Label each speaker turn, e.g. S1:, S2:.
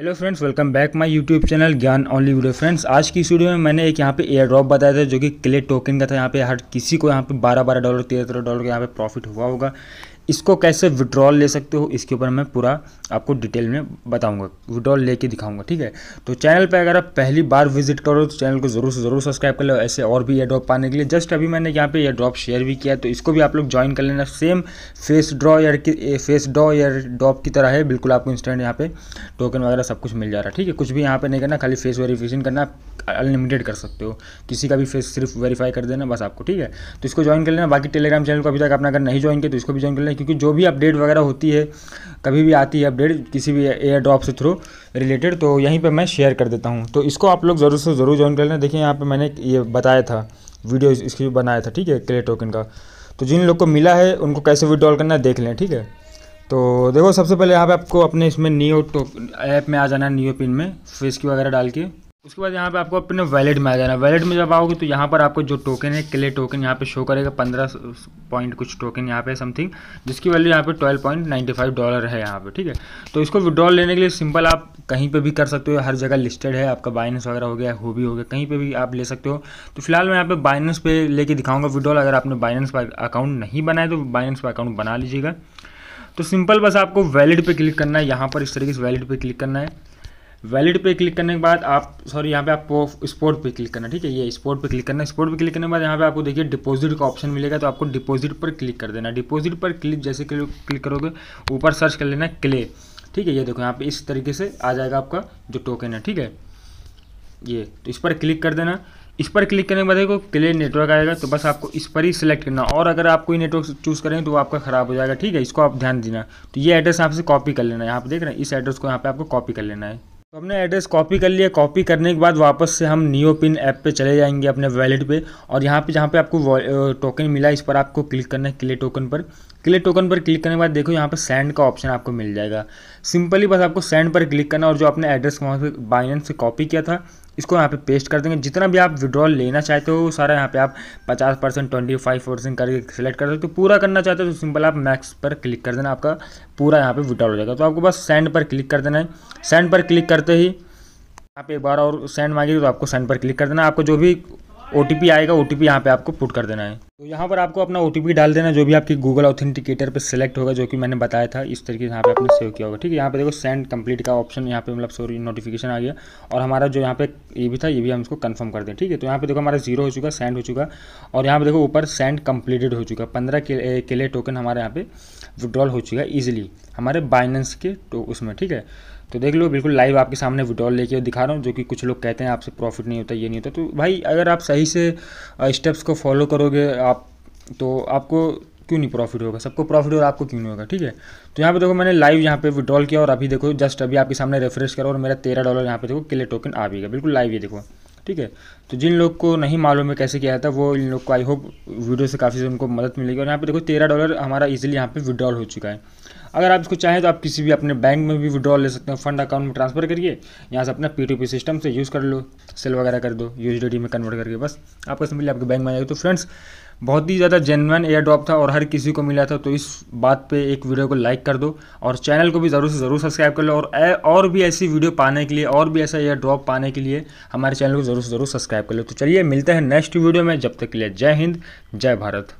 S1: hello friends welcome back my YouTube channel Gyan only video friends आज की video में मैंने एक यहाँ पे एयर ड्रॉप बताया था जो कि क्ले टोकन का था यहाँ पे हर किसी को यहाँ पे 12 12 डॉलर तेरह तेरह डॉलर का यहाँ पे प्रॉफिट हुआ होगा इसको कैसे विड्रॉल ले सकते हो इसके ऊपर मैं पूरा आपको डिटेल में बताऊंगा विड्रॉल लेके दिखाऊंगा ठीक है तो चैनल पे अगर आप पहली बार विजिट करो तो चैनल को ज़रूर से ज़रूर सब्सक्राइब कर लो ऐसे और भी एड्रॉप पाने के लिए जस्ट अभी मैंने यहाँ पे ड्रॉप शेयर भी किया तो इसको भी आप लोग ज्वाइन कर लेना सेम फेस ड्रॉ या फेस ड्रॉ या ड्रॉप की तरह है बिल्कुल आपको इंस्टेंट यहाँ पे टोकन वगैरह सब कुछ मिल जा रहा है ठीक है कुछ भी यहाँ पर नहीं करना खाली फेस वेरिफिकेशन करना अनलिमिटेड कर सकते हो किसी का भी फेस सिर्फ वेरीफाई कर देना बस आपको ठीक है तो इसको ज्वाइन कर लेना बाकी टेलीग्राम चैनल को अभी तक आपने अगर नहीं ज्वाइन किया तो इसको भी ज्वाइन कर लेना क्योंकि जो भी अपडेट वगैरह होती है कभी भी आती है अपडेट किसी भी एयर ड्रॉप से थ्रू रिलेटेड तो यहीं पर मैं शेयर कर देता हूँ तो इसको आप लोग ज़रूर से ज़रूर ज्वाइन कर लेना देखिए यहाँ पर मैंने ये बताया था वीडियो इसकी भी बनाया था ठीक है क्ले टोकन का तो जिन लोग को मिला है उनको कैसे विड्रॉल करना है देख लें ठीक है तो देखो सबसे पहले यहाँ पे आपको अपने इसमें नियो टोक ऐप में आ जाना है नियो पिन में फेस की वगैरह डाल के उसके बाद यहाँ पे आपको अपने वैलेट में आ जाना वैलेट में जब आओगे तो यहाँ पर आपको जो टोकन है क्ले टोकन यहाँ पे शो करेगा पंद्रह पॉइंट कुछ टोकन यहाँ पे समथिंग जिसकी वैल्यू यहाँ पे twelve point ninety five dollar है यहाँ पे ठीक है तो इसको विड्रॉल लेने के लिए सिंपल आप कहीं पे भी कर सकते हो हर जगह लिस्टेड है आपका बाइनेंस वगैरह हो गया हो भी हो गया कहीं पर भी आप ले सकते हो तो फिलहाल मैं यहाँ पे बाइनेंस पे लेके दिखाऊंगा विड्रॉल अगर आपने बाइनेंस पर अकाउंट नहीं बनाया तो बाइनेंस पर अकाउंट बना लीजिएगा तो सिंपल बस आपको वैलिड पे क्लिक करना है यहाँ पर इस तरीके से वैलिड पे क्लिक करना है वैलिड पे क्लिक करने के बाद आप सॉरी यहाँ पे आपको स्पोर्ट पे क्लिक करना ठीक है ये स्पोर्ट पे क्लिक करना स्पोर्ट पे क्लिक करने के बाद यहाँ पे आपको देखिए डिपॉजिट का ऑप्शन मिलेगा तो आपको डिपॉजिट पर क्लिक कर देना डिपॉजिट पर क्लिक जैसे क्लिक करोगे ऊपर सर्च कर लेना क्ले ठीक है ये देखो यहाँ पे इस तरीके से आ जाएगा आपका जो टोकन है ठीक है ये तो इस पर क्लिक कर देना इस पर क्लिक करने के बाद देखो क्ले नेटवर्क आएगा तो बस आपको इस पर ही सिलेक्ट करना और अगर आप कोई नेटवर्क चूज़ करें तो वो आपका ख़राब हो जाएगा ठीक है इसको आप ध्यान देना तो ये एड्रेस यहाँ से कॉपी कर लेना है यहाँ पर देख रहे हैं इस एड्रेस को यहाँ पे आपको कॉपी कर लेना है तो हमने एड्रेस कॉपी कर लिया कॉपी करने के बाद वापस से हम नियो पिन ऐप पे चले जाएंगे अपने वैलेट पे और यहाँ पे जहाँ पे आपको टोकन मिला इस पर आपको क्लिक करना है क्ले टोकन पर क्ले टोकन पर क्लिक करने के बाद देखो यहाँ पर सेंड का ऑप्शन आपको मिल जाएगा सिंपली बस आपको सेंड पर क्लिक करना और जो आपने एड्रेस वहाँ से बाइनेंस से कॉपी किया था इसको यहाँ पे पेस्ट कर देंगे जितना भी आप विड्रॉल लेना चाहते हो सारा यहाँ पे आप 50 परसेंट ट्वेंटी फाइव परसेंट करके सिलेक्ट कर सकते हो तो पूरा करना चाहते हो तो सिंपल आप मैक्स पर क्लिक कर देना आपका पूरा यहाँ पे विड्रॉल हो जाएगा तो आपको बस सेंड पर क्लिक कर देना है सेंड पर क्लिक करते ही यहाँ पे एक बार और सेंड मांगेगी तो आपको सेंड पर क्लिक कर देना आपको जो भी ओ टी आएगा ओ टी यहाँ पर आपको पुट कर देना है तो यहाँ पर आपको अपना ओ डाल देना जो भी आपकी गूगल ऑथेंटिकेटर पर सिलेक्ट होगा जो कि मैंने बताया था इस तरीके से यहाँ पे आपने सेव किया होगा ठीक है यहाँ पे देखो सेंड कंप्लीट का ऑप्शन यहाँ पे मतलब सॉरी नोटिफिकेशन आ गया और हमारा जो यहाँ पे ये भी था ये भी हम इसको कंफर्म कर दें ठीक है तो यहाँ पे देखो हमारा जीरो हो चुका सेंड हो चुका और यहाँ पर देखो ऊपर सेंड कम्प्लीटेड हो चुका पंद्रह के लिए टोकन हमारे यहाँ पे विड्रॉल हो चुका ईजिली हमारे बाइनेंस के तो उसमें ठीक है तो देख लो बिल्कुल लाइव आपके सामने विड्रॉल लेके दिखा रहा हूँ जो कि कुछ लोग कहते हैं आपसे प्रॉफिट नहीं होता ये नहीं होता तो भाई अगर आप सही से स्टेप्स को फॉलो करोगे तो आपको क्यों नहीं प्रॉफिट होगा सबको प्रॉफिट और आपको क्यों नहीं होगा ठीक है तो यहाँ पे देखो मैंने लाइव यहाँ पे विड्रॉल किया और अभी देखो जस्ट अभी आपके सामने रिफ्रेश करो और मेरा तेरह डॉलर यहाँ पे देखो किले टोकन आ भी गया बिल्कुल लाइव ये देखो ठीक है तो जिन लोग को नहीं मालूम है कैसे किया जाता वो इन लोग को आई होप वीडियो से काफ़ी उनको मदद मिलेगी और यहाँ पे देखो तेरह डॉलर हमारा इजिली यहाँ पे विड्रॉल हो चुका है अगर आप इसको चाहें तो आप किसी भी अपने बैंक में भी विड्रॉल ले सकते हैं फंड अकाउंट में ट्रांसफर करिए यहाँ से अपना पी सिस्टम से यूज़ कर लो सेल वगैरह कर दो यूज में कन्वर्ट करके बस आपका समझिए आपके बैंक में आएगा तो फ्रेंड्स बहुत ही ज़्यादा जेनवन एयर ड्रॉप था और हर किसी को मिला था तो इस बात पे एक वीडियो को लाइक कर दो और चैनल को भी ज़रूर से ज़रूर सब्सक्राइब कर लो और और भी ऐसी वीडियो पाने के लिए और भी ऐसा एयर ड्रॉप पाने के लिए हमारे चैनल को ज़रूर से ज़रूर सब्सक्राइब कर लो तो चलिए मिलते हैं नेक्स्ट वीडियो में जब तक के लिए जय हिंद जय भारत